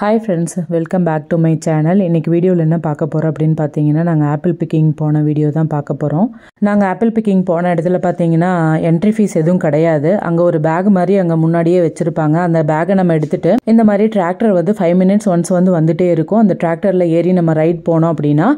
hi friends welcome back to my channel இன்றைக்கி வீடியோவில் என்ன பார்க்க போகிறோம் அப்படின்னு பார்த்தீங்கன்னா நாங்கள் ஆப்பிள் பிக்கிங் போன வீடியோ தான் பார்க்க போகிறோம் நாங்கள் ஆப்பிள் பிக்கிங் போன இடத்துல பார்த்தீங்கன்னா என்ட்ரி ஃபீஸ் எதுவும் கிடையாது அங்கே ஒரு பேக் மாதிரி அங்கே முன்னாடியே வச்சுருப்பாங்க அந்த பேக்கை நம்ம எடுத்துகிட்டு இந்த மாதிரி டிராக்டர் வந்து ஃபைவ் மினிட்ஸ் ஒன்ஸ் வந்து வந்துகிட்டே இருக்கும் அந்த டிராக்டரில் ஏறி நம்ம ரைட் போனோம் அப்படின்னா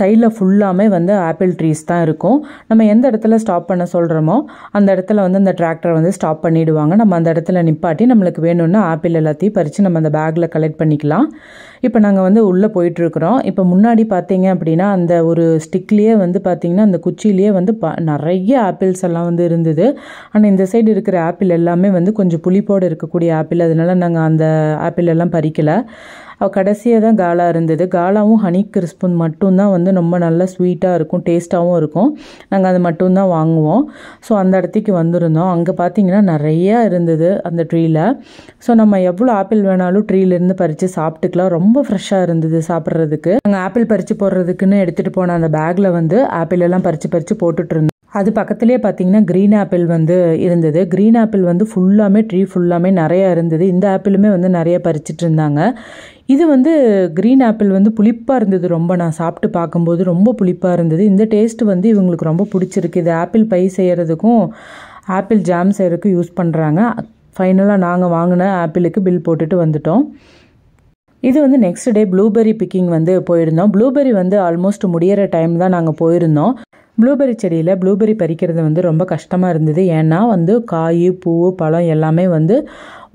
சைடில் ஃபுல்லாமே வந்து ஆப்பிள் ட்ரீஸ் தான் இருக்கும் நம்ம எந்த இடத்துல ஸ்டாப் பண்ண சொல்கிறோமோ அந்த இடத்துல வந்து அந்த டிராக்டர் வந்து ஸ்டாப் பண்ணிவிடுவாங்க நம்ம அந்த இடத்துல நிப்பாட்டி நம்மளுக்கு வேணும்னா ஆப்பிள் எல்லாத்தையும் பறித்து நம்ம அந்த பேக்கில் கலெக்ட் பண்ணி பண்ணிக்கலாம் இப்போ நாங்கள் வந்து உள்ளே போயிட்டுருக்குறோம் இப்போ முன்னாடி பார்த்தீங்க அப்படின்னா அந்த ஒரு ஸ்டிக்லேயே வந்து பார்த்திங்கன்னா அந்த குச்சிலேயே வந்து ப நிறைய ஆப்பிள்ஸ் எல்லாம் வந்து இருந்தது ஆனால் இந்த சைடு இருக்கிற ஆப்பிள் எல்லாமே வந்து கொஞ்சம் புளிப்போடு இருக்கக்கூடிய ஆப்பிள் அதனால் நாங்கள் அந்த ஆப்பிள் எல்லாம் பறிக்கலை அவள் கடைசியாக தான் காலா இருந்தது காலாவும் ஹனி கிறிஸ்புன் மட்டும்தான் வந்து ரொம்ப நல்லா ஸ்வீட்டாக இருக்கும் டேஸ்ட்டாகவும் இருக்கும் நாங்கள் அது மட்டும்தான் வாங்குவோம் ஸோ அந்த இடத்துக்கு வந்திருந்தோம் அங்கே பார்த்தீங்கன்னா நிறையா இருந்தது அந்த ட்ரீயில் ஸோ நம்ம எவ்வளோ ஆப்பிள் வேணாலும் ட்ரீலேருந்து பறித்து சாப்பிட்டுக்கலாம் ரொம்ப ஃப்ரெஷ்ஷாக இருந்தது சாப்பிட்றதுக்கு நாங்கள் ஆப்பிள் பறித்து போடுறதுக்குன்னு எடுத்துகிட்டு போன அந்த பேக்கில் வந்து ஆப்பிள் எல்லாம் பறித்து பறித்து போட்டுட்ருந்தோம் அது பக்கத்துலேயே பார்த்தீங்கன்னா க்ரீன் ஆப்பிள் வந்து இருந்தது க்ரீன் ஆப்பிள் வந்து ஃபுல்லாமே ட்ரீ ஃபுல்லாமே நிறையா இருந்தது இந்த ஆப்பிளுமே வந்து நிறைய பறிச்சிட்டு இருந்தாங்க இது வந்து க்ரீன் ஆப்பிள் வந்து புளிப்பாக இருந்தது ரொம்ப நான் சாப்பிட்டு பார்க்கும்போது ரொம்ப புளிப்பாக இருந்தது இந்த டேஸ்ட் வந்து இவங்களுக்கு ரொம்ப பிடிச்சிருக்கு இது ஆப்பிள் பை செய்கிறதுக்கும் ஆப்பிள் ஜாம் செய்கிறதுக்கும் யூஸ் பண்ணுறாங்க ஃபைனலாக நாங்கள் வாங்கின ஆப்பிளுக்கு பில் போட்டுட்டு வந்துட்டோம் இது வந்து நெக்ஸ்ட் டே ப்ளூபெரி பிக்கிங் வந்து போயிருந்தோம் ப்ளூபெரி வந்து ஆல்மோஸ்ட் முடியிற டைம் தான் நாங்கள் போயிருந்தோம் ப்ளூபெரி செடியில் ப்ளூபெரி பறிக்கிறது வந்து ரொம்ப கஷ்டமாக இருந்தது ஏன்னா வந்து காய் பூ பழம் எல்லாமே வந்து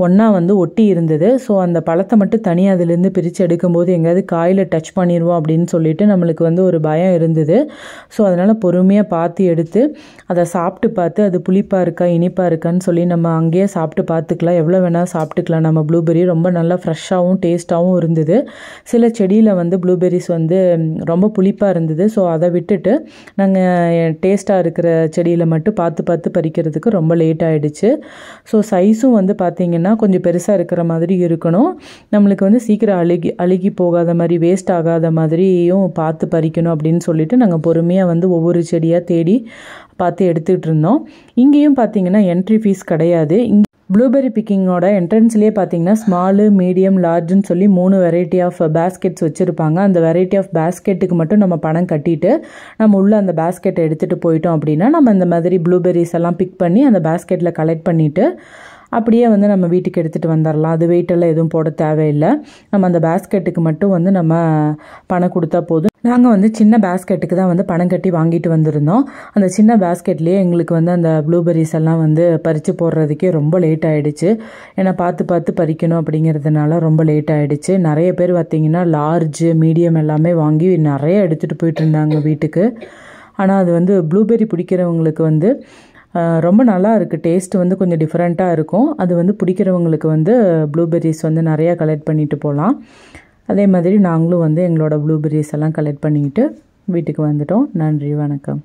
ஒன்றா வந்து ஒட்டி இருந்தது ஸோ அந்த பழத்தை மட்டும் தனியாக அதுலேருந்து பிரித்து எடுக்கும்போது எங்கேயாவது காயில் டச் பண்ணிடுவோம் அப்படின்னு சொல்லிட்டு நம்மளுக்கு வந்து ஒரு பயம் இருந்தது ஸோ அதனால் பொறுமையாக பார்த்து எடுத்து அதை சாப்பிட்டு பார்த்து அது புளிப்பாக இருக்கா இனிப்பாக இருக்கான்னு சொல்லி நம்ம அங்கேயே சாப்பிட்டு பார்த்துக்கலாம் எவ்வளோ வேணால் சாப்பிட்டுக்கலாம் நம்ம ப்ளூபெரி ரொம்ப நல்லா ஃப்ரெஷ்ஷாகவும் டேஸ்ட்டாகவும் இருந்தது சில செடியில் வந்து ப்ளூபெரிஸ் வந்து ரொம்ப புளிப்பாக இருந்தது ஸோ அதை விட்டுட்டு நாங்கள் டேஸ்ட்டாக இருக்கிற செடியில் மட்டும் பார்த்து பார்த்து பறிக்கிறதுக்கு ரொம்ப லேட் ஆகிடுச்சு ஸோ சைஸும் வந்து பார்த்திங்கன்னா பார்த்தீங்கன்னா கொஞ்சம் பெருசாக இருக்கிற மாதிரி இருக்கணும் நம்மளுக்கு வந்து சீக்கிரம் அழுகி அழுகி போகாத மாதிரி வேஸ்ட் ஆகாத மாதிரியும் பார்த்து பறிக்கணும் அப்படின்னு சொல்லிட்டு நாங்கள் பொறுமையாக வந்து ஒவ்வொரு செடியாக தேடி பார்த்து எடுத்துகிட்டு இருந்தோம் இங்கேயும் பார்த்தீங்கன்னா என்ட்ரி ஃபீஸ் கிடையாது இங்கே ப்ளூபெரி பிக்கிங்கோட என்ட்ரன்ஸ்லேயே பார்த்தீங்கன்னா ஸ்மாலு மீடியம் லார்ஜுன்னு சொல்லி மூணு வெரைட்டி ஆஃப் பேஸ்கெட்ஸ் வச்சுருப்பாங்க அந்த வெரைட்டி ஆஃப் பேஸ்கெட்டுக்கு மட்டும் நம்ம பணம் கட்டிட்டு நம்ம உள்ளே அந்த பேஸ்கெட்டை எடுத்துகிட்டு போயிட்டோம் அப்படின்னா நம்ம இந்த மாதிரி ப்ளூபெரிஸ் எல்லாம் பிக் பண்ணி அந்த பேஸ்கெட்டில் கலெக்ட் பண்ணிவிட்டு அப்படியே வந்து நம்ம வீட்டுக்கு எடுத்துகிட்டு வந்துடலாம் அது வெயிட்டெல்லாம் எதுவும் போட தேவையில்லை நம்ம அந்த பேஸ்கெட்டுக்கு மட்டும் வந்து நம்ம பணம் கொடுத்தா போதும் நாங்கள் வந்து சின்ன பேஸ்கெட்டுக்கு தான் வந்து பணம் கட்டி வாங்கிட்டு வந்திருந்தோம் அந்த சின்ன பேஸ்கெட்லேயே எங்களுக்கு வந்து அந்த ப்ளூபெரிஸ் எல்லாம் வந்து பறித்து போடுறதுக்கே ரொம்ப லேட் ஆகிடுச்சு ஏன்னா பார்த்து பார்த்து பறிக்கணும் அப்படிங்கிறதுனால ரொம்ப லேட் ஆகிடுச்சு நிறைய பேர் பார்த்திங்கன்னா லார்ஜு மீடியம் எல்லாமே வாங்கி நிறைய எடுத்துகிட்டு போயிட்டு இருந்தாங்க வீட்டுக்கு ஆனால் அது வந்து ப்ளூபெரி பிடிக்கிறவங்களுக்கு வந்து ரொம்ப நல்லா இருக்குது டேஸ்ட் வந்து கொஞ்சம் டிஃப்ரெண்ட்டாக இருக்கும் அது வந்து பிடிக்கிறவங்களுக்கு வந்து ப்ளூபெர்ரிஸ் வந்து நிறையா கலெக்ட் பண்ணிட்டு போகலாம் அதே மாதிரி நாங்களும் வந்து எங்களோட ப்ளூபெர்ரிஸ் எல்லாம் கலெக்ட் பண்ணிக்கிட்டு வீட்டுக்கு வந்துட்டோம் நன்றி வணக்கம்